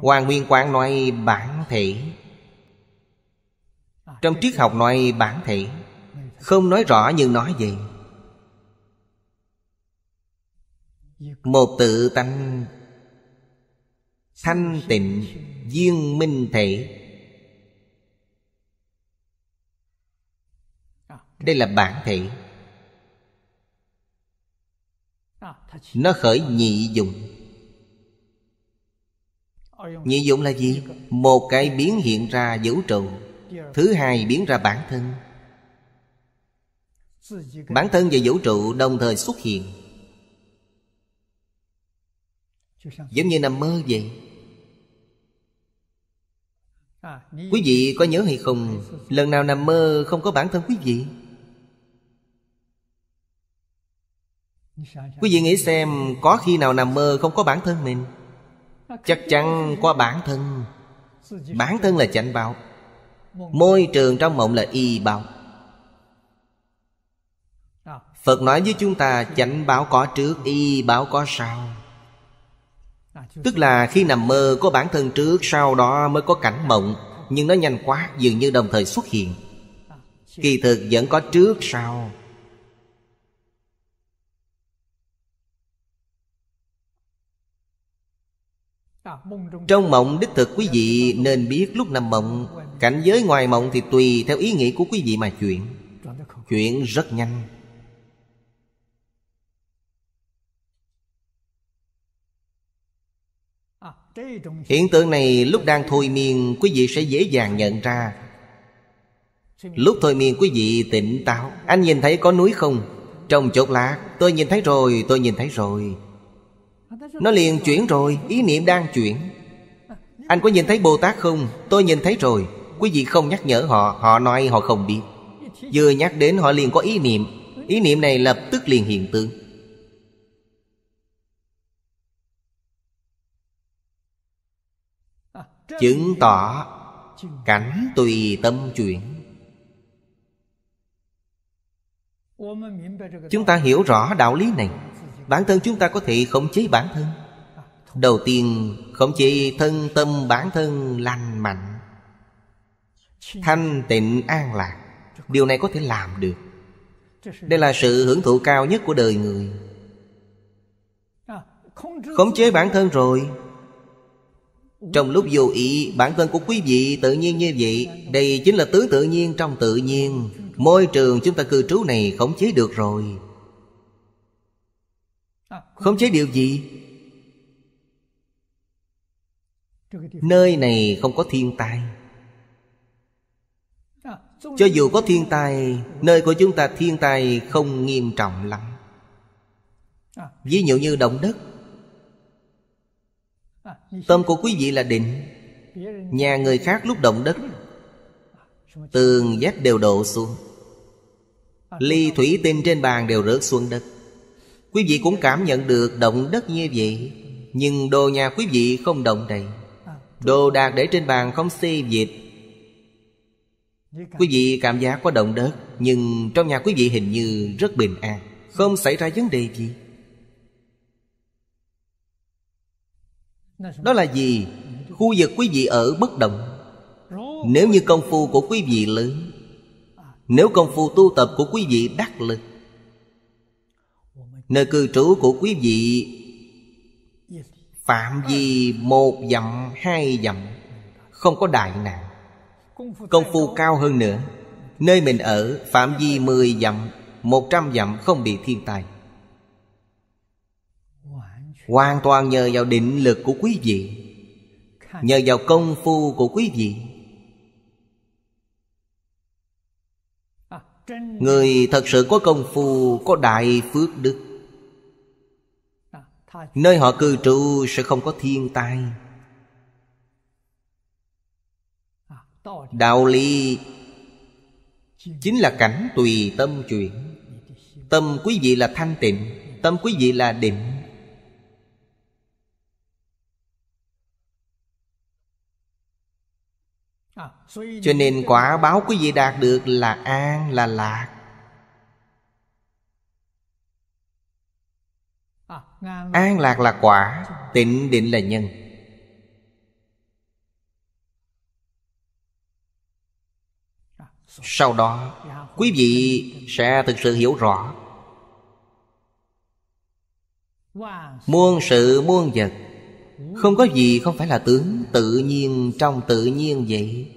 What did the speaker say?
Hoàng Nguyên Quán nói bản thể Trong triết học nói bản thể Không nói rõ nhưng nói vậy Một tự tánh Thanh tịnh viên minh thể Đây là bản thể Nó khởi nhị dụng Nhị dụng là gì? Một cái biến hiện ra vũ trụ Thứ hai biến ra bản thân Bản thân và vũ trụ đồng thời xuất hiện Giống như nằm mơ vậy Quý vị có nhớ hay không Lần nào nằm mơ không có bản thân quý vị Quý vị nghĩ xem Có khi nào nằm mơ không có bản thân mình chắc chắn qua bản thân bản thân là chánh báo môi trường trong mộng là y báo phật nói với chúng ta chánh báo có trước y báo có sau tức là khi nằm mơ có bản thân trước sau đó mới có cảnh mộng nhưng nó nhanh quá dường như đồng thời xuất hiện kỳ thực vẫn có trước sau Trong mộng đích thực quý vị nên biết lúc nằm mộng Cảnh giới ngoài mộng thì tùy theo ý nghĩ của quý vị mà chuyện Chuyện rất nhanh Hiện tượng này lúc đang thôi miên Quý vị sẽ dễ dàng nhận ra Lúc thôi miên quý vị tỉnh táo Anh nhìn thấy có núi không? Trong chốc lạc Tôi nhìn thấy rồi, tôi nhìn thấy rồi nó liền chuyển rồi Ý niệm đang chuyển Anh có nhìn thấy Bồ Tát không Tôi nhìn thấy rồi Quý vị không nhắc nhở họ Họ nói họ không biết Vừa nhắc đến họ liền có ý niệm Ý niệm này lập tức liền hiện tượng Chứng tỏ Cảnh tùy tâm chuyển Chúng ta hiểu rõ đạo lý này Bản thân chúng ta có thể khống chế bản thân Đầu tiên khống chế thân tâm bản thân lành mạnh Thanh tịnh an lạc Điều này có thể làm được Đây là sự hưởng thụ cao nhất của đời người Khống chế bản thân rồi Trong lúc vô ý Bản thân của quý vị tự nhiên như vậy Đây chính là tứ tự nhiên trong tự nhiên Môi trường chúng ta cư trú này khống chế được rồi khống chế điều gì nơi này không có thiên tai cho dù có thiên tai nơi của chúng ta thiên tai không nghiêm trọng lắm ví dụ như động đất tâm của quý vị là định nhà người khác lúc động đất tường vách đều đổ xuống ly thủy tinh trên bàn đều rớt xuống đất Quý vị cũng cảm nhận được động đất như vậy Nhưng đồ nhà quý vị không động đầy Đồ đạc để trên bàn không xê dịch Quý vị cảm giác có động đất Nhưng trong nhà quý vị hình như rất bình an Không xảy ra vấn đề gì Đó là gì? Khu vực quý vị ở bất động Nếu như công phu của quý vị lớn Nếu công phu tu tập của quý vị đắc lực Nơi cư trú của quý vị Phạm vi một dặm hai dặm Không có đại nạn Công phu cao hơn nữa Nơi mình ở phạm vi mười dặm một trăm dặm không bị thiên tai Hoàn toàn nhờ vào định lực của quý vị Nhờ vào công phu của quý vị Người thật sự có công phu Có đại phước đức Nơi họ cư trú sẽ không có thiên tai à, Đạo lý Chính là cảnh tùy tâm chuyển Tâm quý vị là thanh tịnh Tâm quý vị là định à, Cho nên quả báo quý vị đạt được là an, là lạc an lạc là quả tịnh định là nhân sau đó quý vị sẽ thực sự hiểu rõ muôn sự muôn vật không có gì không phải là tướng tự nhiên trong tự nhiên vậy